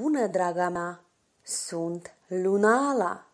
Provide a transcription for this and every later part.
bună, draga mea! Sunt Lunala!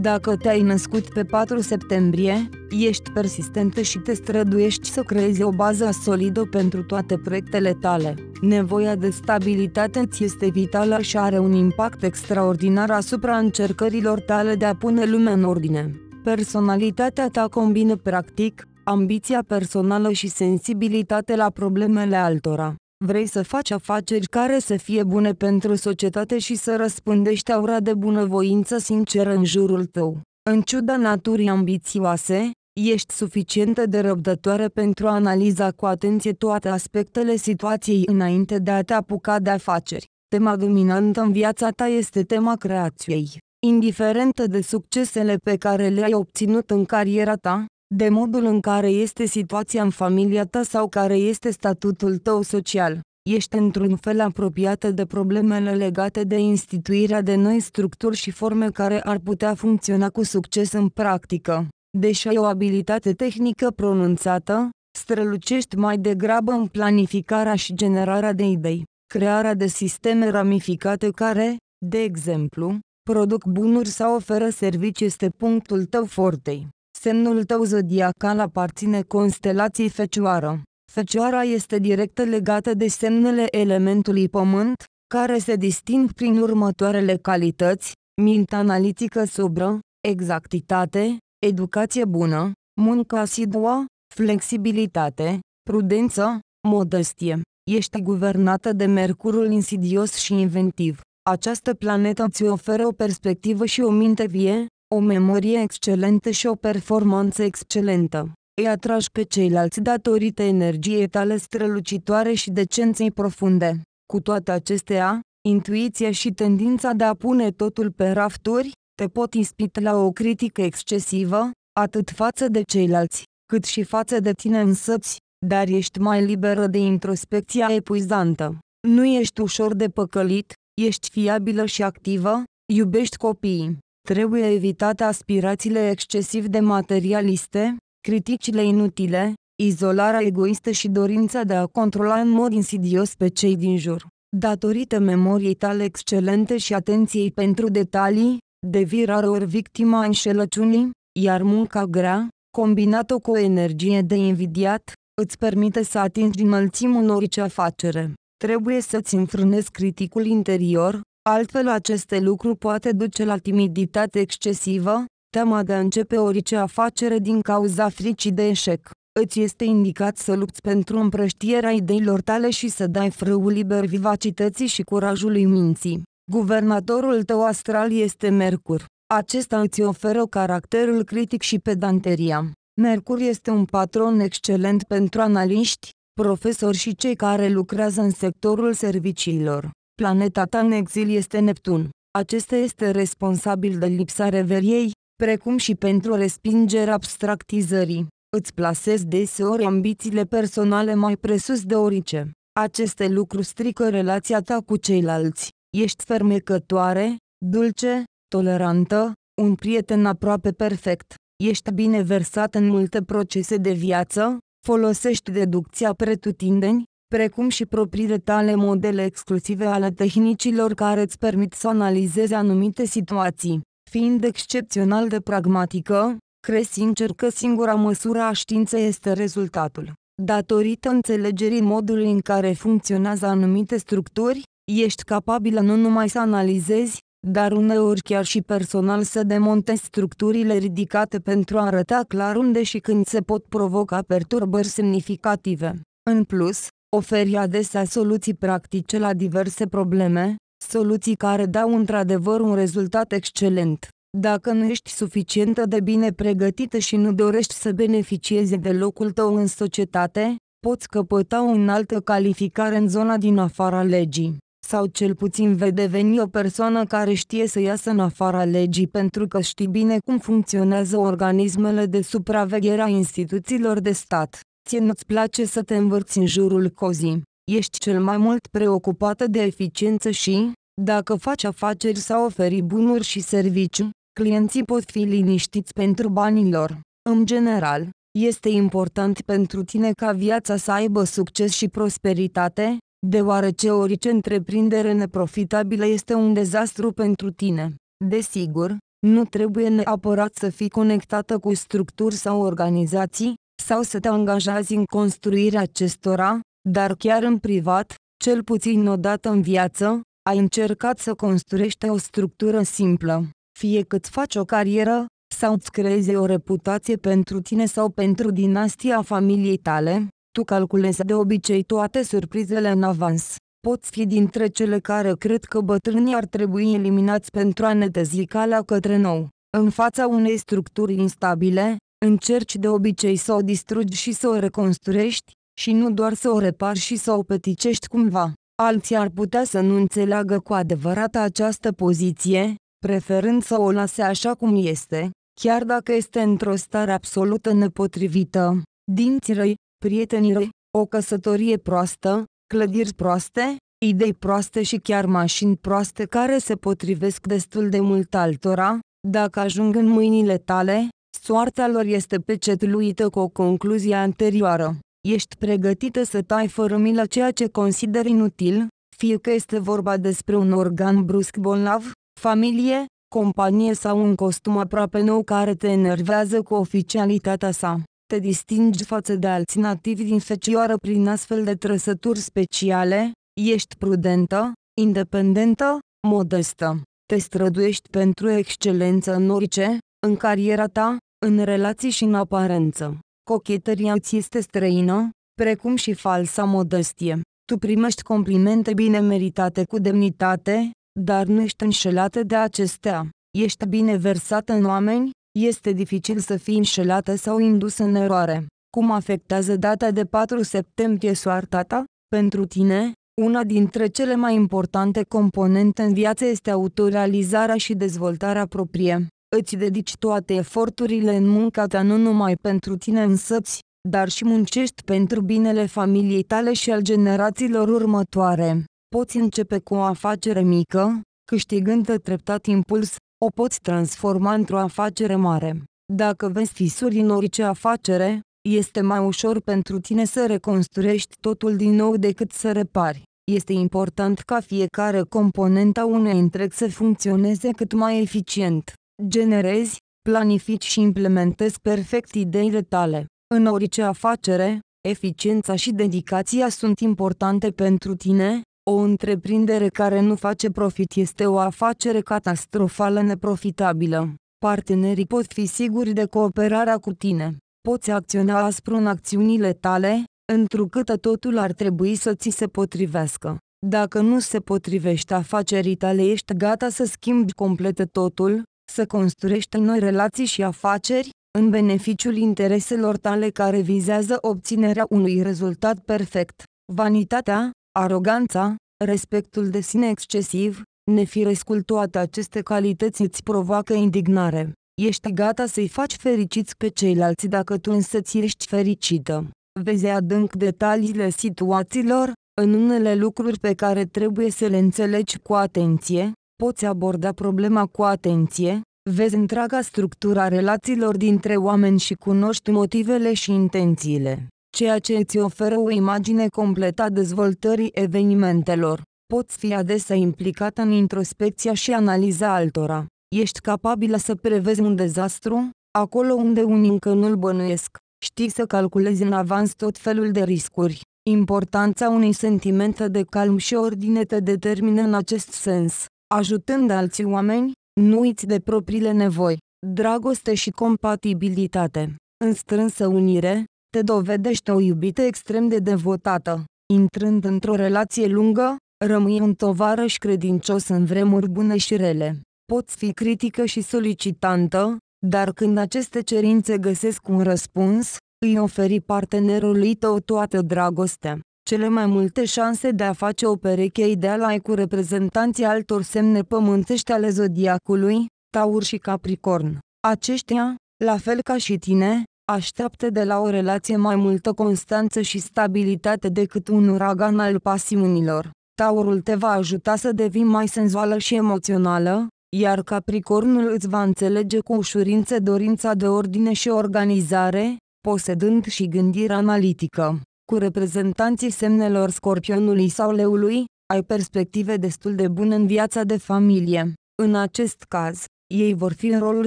Dacă te-ai născut pe 4 septembrie, ești persistentă și te străduiești să creezi o bază solidă pentru toate proiectele tale. Nevoia de stabilitate ți este vitală și are un impact extraordinar asupra încercărilor tale de a pune lumea în ordine. Personalitatea ta combină practic ambiția personală și sensibilitate la problemele altora. Vrei să faci afaceri care să fie bune pentru societate și să răspândești aura de bunăvoință sinceră în jurul tău. În ciuda naturii ambițioase, ești suficient de răbdătoare pentru a analiza cu atenție toate aspectele situației înainte de a te apuca de afaceri. Tema dominantă în viața ta este tema creației. Indiferent de succesele pe care le-ai obținut în cariera ta, de modul în care este situația în familia ta sau care este statutul tău social. Ești într-un fel apropiată de problemele legate de instituirea de noi structuri și forme care ar putea funcționa cu succes în practică. Deși ai o abilitate tehnică pronunțată, strălucești mai degrabă în planificarea și generarea de idei, crearea de sisteme ramificate care, de exemplu, produc bunuri sau oferă servicii este punctul tău fortei. Semnul tău zodiacal aparține constelației Fecioară. Fecioara este direct legată de semnele elementului pământ, care se disting prin următoarele calități, minte analitică sobră, exactitate, educație bună, muncă asidua, flexibilitate, prudență, modestie. Ești guvernată de Mercurul insidios și inventiv. Această planetă îți oferă o perspectivă și o minte vie, o memorie excelentă și o performanță excelentă. Îi atragi pe ceilalți datorită energiei tale strălucitoare și decenței profunde. Cu toate acestea, intuiția și tendința de a pune totul pe rafturi, te pot ispita la o critică excesivă, atât față de ceilalți, cât și față de tine însăți, dar ești mai liberă de introspecția epuizantă. Nu ești ușor de păcălit, ești fiabilă și activă, iubești copiii. Trebuie evitate aspirațiile excesiv de materialiste, criticile inutile, izolarea egoistă și dorința de a controla în mod insidios pe cei din jur. Datorită memoriei tale excelente și atenției pentru detalii, devii ori victima înșelăciunii, iar munca grea, combinată cu o energie de invidiat, îți permite să atingi înălțimul orice afacere. Trebuie să-ți înfrânezi criticul interior, Altfel aceste lucruri poate duce la timiditate excesivă, teama de a începe orice afacere din cauza fricii de eșec. Îți este indicat să lupți pentru împrăștierea ideilor tale și să dai frâul liber vivacității și curajului minții. Guvernatorul tău astral este Mercur. Acesta îți oferă caracterul critic și pedanteria. Mercur este un patron excelent pentru analiști, profesori și cei care lucrează în sectorul serviciilor. Planeta ta în exil este Neptun. Acesta este responsabil de lipsa reveriei, precum și pentru respingerea abstractizării. Îți plasezi deseori ambițiile personale mai presus de orice. Aceste lucruri strică relația ta cu ceilalți. Ești fermecătoare, dulce, tolerantă, un prieten aproape perfect. Ești bine versat în multe procese de viață, folosești deducția pretutindeni, precum și propriile tale modele exclusive ale tehnicilor care îți permit să analizezi anumite situații. Fiind excepțional de pragmatică, crezi sincer că singura măsură a științei este rezultatul. Datorită înțelegerii modului în care funcționează anumite structuri, ești capabilă nu numai să analizezi, dar uneori chiar și personal să demontezi structurile ridicate pentru a arăta clar unde și când se pot provoca perturbări semnificative. În plus, oferi adesea soluții practice la diverse probleme, soluții care dau într-adevăr un rezultat excelent. Dacă nu ești suficientă de bine pregătită și nu dorești să beneficiezi de locul tău în societate, poți căpăta o înaltă calificare în zona din afara legii. Sau cel puțin vei deveni o persoană care știe să iasă în afara legii pentru că știi bine cum funcționează organismele de supraveghere a instituțiilor de stat. Ție nu-ți place să te învârți în jurul cozii. Ești cel mai mult preocupată de eficiență și, dacă faci afaceri sau oferi bunuri și serviciu, clienții pot fi liniștiți pentru banii lor. În general, este important pentru tine ca viața să aibă succes și prosperitate, deoarece orice întreprindere neprofitabilă este un dezastru pentru tine. Desigur, nu trebuie neapărat să fii conectată cu structuri sau organizații, sau să te angajezi în construirea acestora, dar chiar în privat, cel puțin o dată în viață, ai încercat să construiești o structură simplă, fie că îți faci o carieră, sau îți creezi o reputație pentru tine sau pentru dinastia familiei tale, tu calculezi de obicei toate surprizele în avans. Poți fi dintre cele care cred că bătrânii ar trebui eliminați pentru a ne dezica la către nou. În fața unei structuri instabile, Încerci de obicei să o distrugi și să o reconstruiești, și nu doar să o repari și să o peticești cumva. Alții ar putea să nu înțeleagă cu adevărat această poziție, preferând să o lase așa cum este, chiar dacă este într-o stare absolută nepotrivită. Dinți răi, prietenii răi, o căsătorie proastă, clădiri proaste, idei proaste și chiar mașini proaste care se potrivesc destul de mult altora, dacă ajung în mâinile tale, Soarta lor este pecetluită cu o concluzie anterioară. Ești pregătită să tai fără milă ceea ce consideri inutil, fie că este vorba despre un organ brusc bolnav, familie, companie sau un costum aproape nou care te enervează cu oficialitatea sa. Te distingi față de alți nativi din fecioară prin astfel de trăsături speciale, ești prudentă, independentă, modestă. Te străduiești pentru excelență în orice, în cariera ta, în relații și în aparență, cochetăria ți este străină, precum și falsa modestie. Tu primești complimente bine meritate cu demnitate, dar nu ești înșelată de acestea. Ești bine versată în oameni, este dificil să fii înșelată sau indusă în eroare. Cum afectează data de 4 septembrie soarta ta? Pentru tine, una dintre cele mai importante componente în viață este autorealizarea și dezvoltarea proprie. Îți dedici toate eforturile în munca ta nu numai pentru tine însăți, dar și muncești pentru binele familiei tale și al generațiilor următoare. Poți începe cu o afacere mică, câștigând treptat impuls, o poți transforma într-o afacere mare. Dacă vezi fisuri în orice afacere, este mai ușor pentru tine să reconstruiești totul din nou decât să repari. Este important ca fiecare componentă unei întreg să funcționeze cât mai eficient generezi, planifici și implementezi perfect ideile tale. În orice afacere, eficiența și dedicația sunt importante pentru tine, o întreprindere care nu face profit este o afacere catastrofală neprofitabilă. Partenerii pot fi siguri de cooperarea cu tine. Poți acționa aspru în acțiunile tale, întrucât totul ar trebui să ți se potrivească. Dacă nu se potrivește afacerii tale, ești gata să schimbi complet totul, să construiești noi relații și afaceri, în beneficiul intereselor tale care vizează obținerea unui rezultat perfect. Vanitatea, aroganța, respectul de sine excesiv, nefirescul toate aceste calități îți provoacă indignare. Ești gata să-i faci fericiți pe ceilalți dacă tu însă ți ești fericită. Vezi adânc detaliile situațiilor, în unele lucruri pe care trebuie să le înțelegi cu atenție, poți aborda problema cu atenție, vezi întreaga structura relațiilor dintre oameni și cunoști motivele și intențiile, ceea ce îți oferă o imagine completă a dezvoltării evenimentelor. Poți fi adesea implicat în introspecția și analiza altora. Ești capabilă să prevezi un dezastru, acolo unde unii încă nu-l bănuiesc. Știi să calculezi în avans tot felul de riscuri. Importanța unui sentiment de calm și ordine te determină în acest sens ajutând alții oameni, nu uiți de propriile nevoi, dragoste și compatibilitate. În strânsă unire, te dovedești o iubită extrem de devotată. Intrând într-o relație lungă, rămâi un tovarăș credincios în vremuri bune și rele. Poți fi critică și solicitantă, dar când aceste cerințe găsesc un răspuns, îi oferi partenerului tău toată dragostea cele mai multe șanse de a face o pereche ideală ai cu reprezentanții altor semne pământești ale zodiacului, Taur și Capricorn. Aceștia, la fel ca și tine, așteaptă de la o relație mai multă constanță și stabilitate decât un uragan al pasiunilor. Taurul te va ajuta să devii mai senzuală și emoțională, iar Capricornul îți va înțelege cu ușurință dorința de ordine și organizare, posedând și gândire analitică cu reprezentanții semnelor scorpionului sau leului, ai perspective destul de bune în viața de familie. În acest caz, ei vor fi în rolul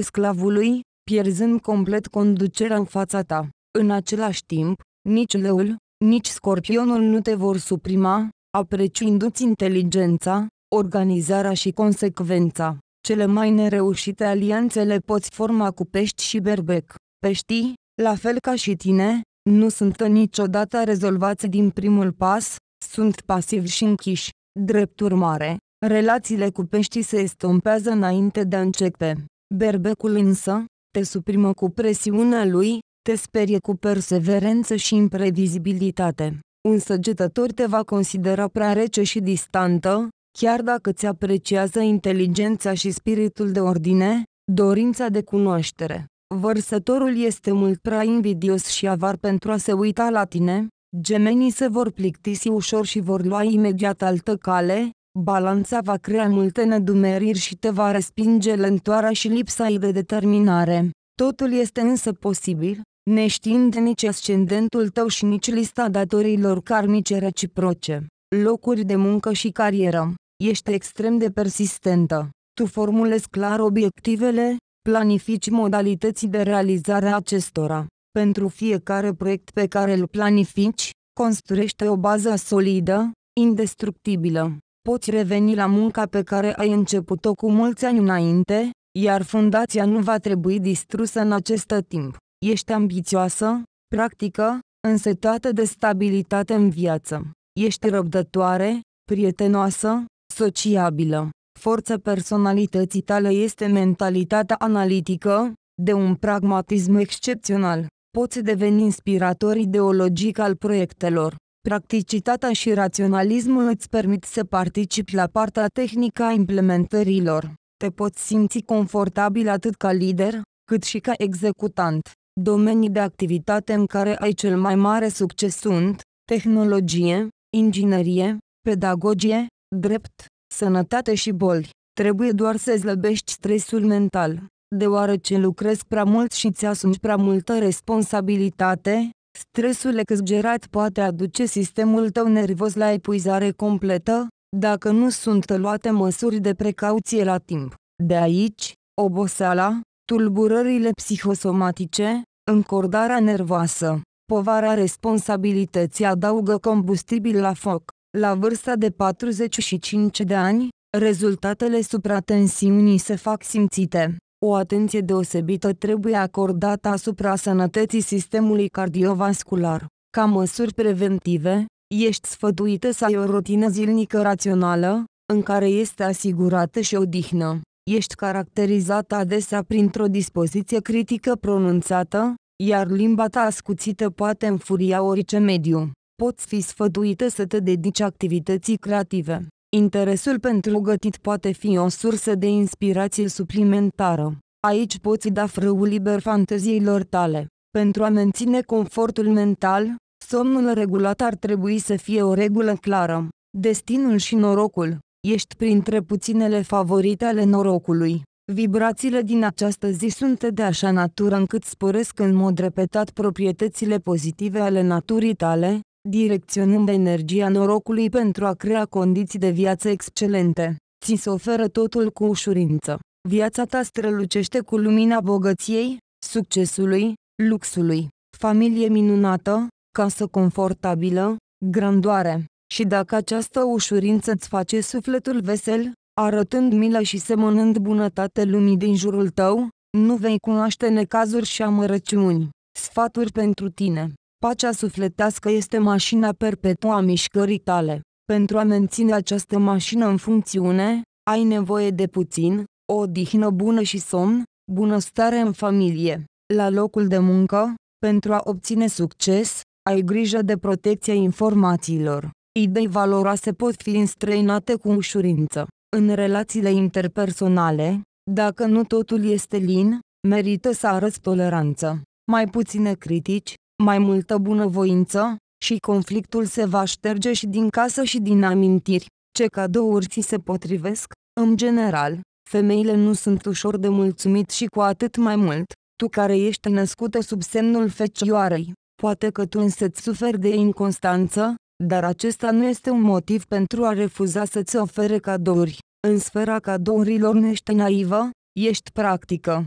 sclavului, pierzând complet conducerea în fața ta. În același timp, nici leul, nici scorpionul nu te vor suprima, apreciindu-ți inteligența, organizarea și consecvența. Cele mai nereușite alianțe le poți forma cu pești și berbec. Peștii, la fel ca și tine, nu sunt niciodată rezolvați din primul pas, sunt pasivi și închiși. Drept urmare, relațiile cu peștii se estompează înainte de a începe. Berbecul însă, te suprimă cu presiunea lui, te sperie cu perseverență și imprevizibilitate. Un săgetător te va considera prea rece și distantă, chiar dacă ți apreciază inteligența și spiritul de ordine, dorința de cunoaștere. Vărsătorul este mult prea invidios și avar pentru a se uita la tine, gemenii se vor plictisi ușor și vor lua imediat altă cale, balanța va crea multe nedumeriri și te va respinge lentoarea și lipsa de determinare. Totul este însă posibil, neștiind nici ascendentul tău și nici lista datorilor karmice reciproce, locuri de muncă și carieră. Ești extrem de persistentă. Tu formulezi clar obiectivele, planifici modalități de realizare a acestora. Pentru fiecare proiect pe care îl planifici, construiește o bază solidă, indestructibilă. Poți reveni la munca pe care ai început-o cu mulți ani înainte, iar fundația nu va trebui distrusă în acest timp. Ești ambițioasă, practică, însetată de stabilitate în viață. Ești răbdătoare, prietenoasă, sociabilă. Forța personalității tale este mentalitatea analitică, de un pragmatism excepțional. Poți deveni inspirator ideologic al proiectelor. Practicitatea și raționalismul îți permit să participi la partea tehnică a implementărilor. Te poți simți confortabil atât ca lider, cât și ca executant. Domenii de activitate în care ai cel mai mare succes sunt tehnologie, inginerie, pedagogie, drept, sănătate și boli. Trebuie doar să slăbești stresul mental, deoarece lucrezi prea mult și ți-asumi prea multă responsabilitate, stresul exagerat poate aduce sistemul tău nervos la epuizare completă, dacă nu sunt luate măsuri de precauție la timp. De aici, oboseala, tulburările psihosomatice, încordarea nervoasă, povara responsabilității adaugă combustibil la foc. La vârsta de 45 de ani, rezultatele supratensiunii se fac simțite. O atenție deosebită trebuie acordată asupra sănătății sistemului cardiovascular. Ca măsuri preventive, ești sfătuită să ai o rutină zilnică rațională, în care este asigurată și odihnă. Ești caracterizată adesea printr-o dispoziție critică pronunțată, iar limba ta ascuțită poate înfuria orice mediu poți fi sfătuită să te dedici activității creative. Interesul pentru gătit poate fi o sursă de inspirație suplimentară. Aici poți da frâul liber fanteziilor tale. Pentru a menține confortul mental, somnul regulat ar trebui să fie o regulă clară. Destinul și norocul. Ești printre puținele favorite ale norocului. Vibrațiile din această zi sunt de așa natură încât sporesc în mod repetat proprietățile pozitive ale naturii tale, direcționând energia norocului pentru a crea condiții de viață excelente. Ți se oferă totul cu ușurință. Viața ta strălucește cu lumina bogăției, succesului, luxului, familie minunată, casă confortabilă, grandoare. Și dacă această ușurință îți face sufletul vesel, arătând milă și semănând bunătate lumii din jurul tău, nu vei cunoaște necazuri și amărăciuni. Sfaturi pentru tine pacea sufletească este mașina perpetua a mișcării tale. Pentru a menține această mașină în funcțiune, ai nevoie de puțin, o odihnă bună și somn, bunăstare în familie. La locul de muncă, pentru a obține succes, ai grijă de protecția informațiilor. Idei valoroase pot fi înstrăinate cu ușurință. În relațiile interpersonale, dacă nu totul este lin, merită să arăți toleranță. Mai puține critici, mai multă bunăvoință, și conflictul se va șterge și din casă și din amintiri. Ce cadouri ți se potrivesc? În general, femeile nu sunt ușor de mulțumit și cu atât mai mult, tu care ești născută sub semnul fecioarei. Poate că tu însă-ți suferi de inconstanță, dar acesta nu este un motiv pentru a refuza să-ți ofere cadouri. În sfera cadourilor nu ești naivă, ești practică.